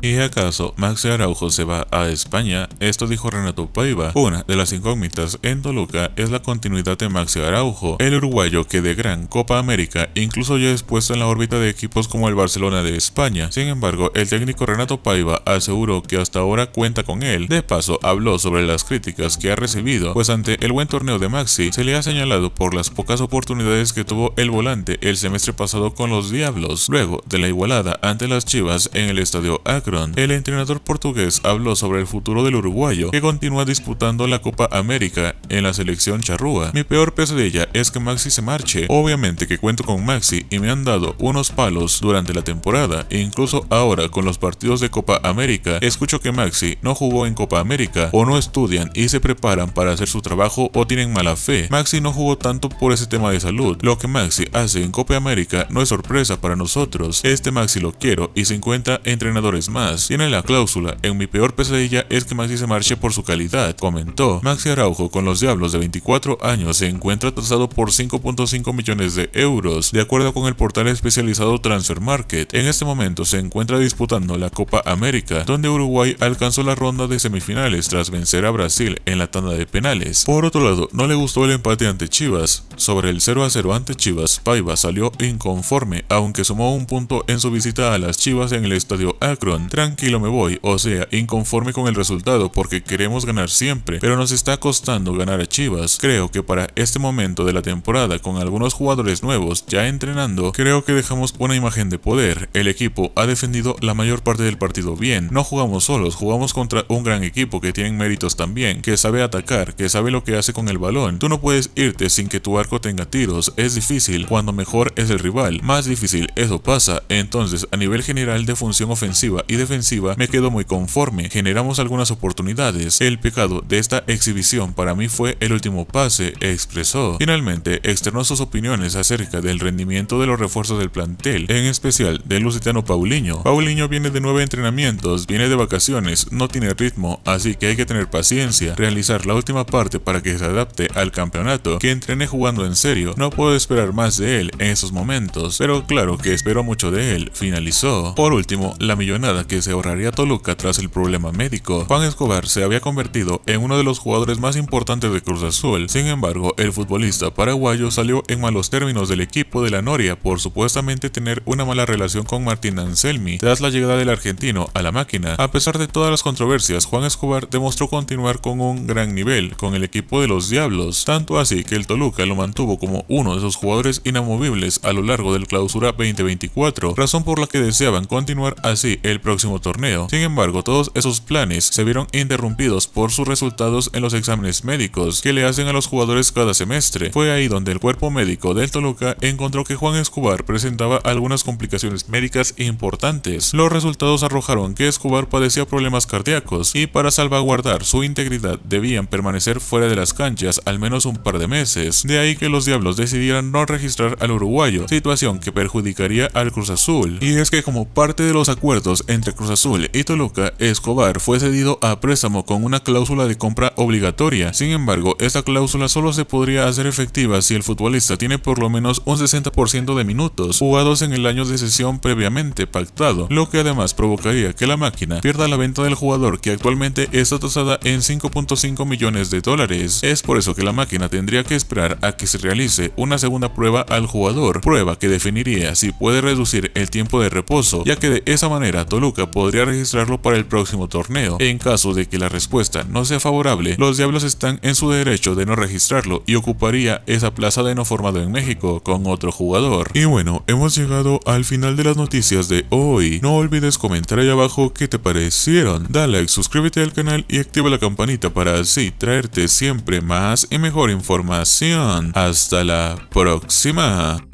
¿Y acaso Maxi Araujo se va a España? Esto dijo Renato Paiva. Una de las incógnitas en Toluca es la continuidad de Maxi Araujo, el uruguayo que de gran Copa América incluso ya es puesto en la órbita de equipos como el Barcelona de España. Sin embargo, el técnico Renato Paiva aseguró que hasta ahora cuenta con él. De paso, habló sobre las críticas que ha recibido, pues ante el buen torneo de Maxi se le ha señalado por las pocas oportunidades que tuvo el volante el semestre pasado con los Diablos, luego de la igualada ante las Chivas en el Estadio AC el entrenador portugués habló sobre el futuro del uruguayo que continúa disputando la Copa América en la selección charrúa. Mi peor de ella es que Maxi se marche. Obviamente que cuento con Maxi y me han dado unos palos durante la temporada e incluso ahora con los partidos de Copa América escucho que Maxi no jugó en Copa América o no estudian y se preparan para hacer su trabajo o tienen mala fe. Maxi no jugó tanto por ese tema de salud. Lo que Maxi hace en Copa América no es sorpresa para nosotros. Este Maxi lo quiero y 50 entrenadores más tiene la cláusula, en mi peor pesadilla es que Maxi se marche por su calidad, comentó. Maxi Araujo con los Diablos de 24 años se encuentra trazado por 5.5 millones de euros, de acuerdo con el portal especializado Transfer Market. En este momento se encuentra disputando la Copa América, donde Uruguay alcanzó la ronda de semifinales tras vencer a Brasil en la tanda de penales. Por otro lado, no le gustó el empate ante Chivas. Sobre el 0 a 0 ante Chivas, Paiva salió inconforme, aunque sumó un punto en su visita a las Chivas en el estadio Akron tranquilo me voy, o sea, inconforme con el resultado porque queremos ganar siempre, pero nos está costando ganar a Chivas. Creo que para este momento de la temporada, con algunos jugadores nuevos ya entrenando, creo que dejamos una imagen de poder. El equipo ha defendido la mayor parte del partido bien, no jugamos solos, jugamos contra un gran equipo que tiene méritos también, que sabe atacar, que sabe lo que hace con el balón. Tú no puedes irte sin que tu arco tenga tiros, es difícil, cuando mejor es el rival, más difícil, eso pasa. Entonces, a nivel general de función ofensiva y defensiva, me quedo muy conforme. Generamos algunas oportunidades. El pecado de esta exhibición para mí fue el último pase, expresó. Finalmente, externó sus opiniones acerca del rendimiento de los refuerzos del plantel, en especial del lusitano Paulinho. Paulinho viene de nueve entrenamientos, viene de vacaciones, no tiene ritmo, así que hay que tener paciencia, realizar la última parte para que se adapte al campeonato, que entrene jugando en serio. No puedo esperar más de él en esos momentos, pero claro que espero mucho de él, finalizó. Por último, la millonada que se ahorraría Toluca tras el problema médico. Juan Escobar se había convertido en uno de los jugadores más importantes de Cruz Azul, sin embargo, el futbolista paraguayo salió en malos términos del equipo de la Noria por supuestamente tener una mala relación con Martín Anselmi tras la llegada del argentino a la máquina. A pesar de todas las controversias, Juan Escobar demostró continuar con un gran nivel con el equipo de los Diablos, tanto así que el Toluca lo mantuvo como uno de sus jugadores inamovibles a lo largo del clausura 2024, razón por la que deseaban continuar así el torneo. Sin embargo, todos esos planes se vieron interrumpidos por sus resultados en los exámenes médicos que le hacen a los jugadores cada semestre. Fue ahí donde el cuerpo médico del Toluca encontró que Juan Escobar presentaba algunas complicaciones médicas importantes. Los resultados arrojaron que Escobar padecía problemas cardíacos y para salvaguardar su integridad debían permanecer fuera de las canchas al menos un par de meses. De ahí que los Diablos decidieran no registrar al uruguayo, situación que perjudicaría al Cruz Azul. Y es que como parte de los acuerdos entre Cruz Azul y Toluca, Escobar fue cedido a préstamo con una cláusula de compra obligatoria. Sin embargo, esta cláusula solo se podría hacer efectiva si el futbolista tiene por lo menos un 60% de minutos jugados en el año de sesión previamente pactado, lo que además provocaría que la máquina pierda la venta del jugador que actualmente está tasada en 5.5 millones de dólares. Es por eso que la máquina tendría que esperar a que se realice una segunda prueba al jugador, prueba que definiría si puede reducir el tiempo de reposo, ya que de esa manera Toluca podría registrarlo para el próximo torneo. En caso de que la respuesta no sea favorable, los Diablos están en su derecho de no registrarlo y ocuparía esa plaza de no formado en México con otro jugador. Y bueno, hemos llegado al final de las noticias de hoy. No olvides comentar ahí abajo qué te parecieron. Dale like, suscríbete al canal y activa la campanita para así traerte siempre más y mejor información. Hasta la próxima.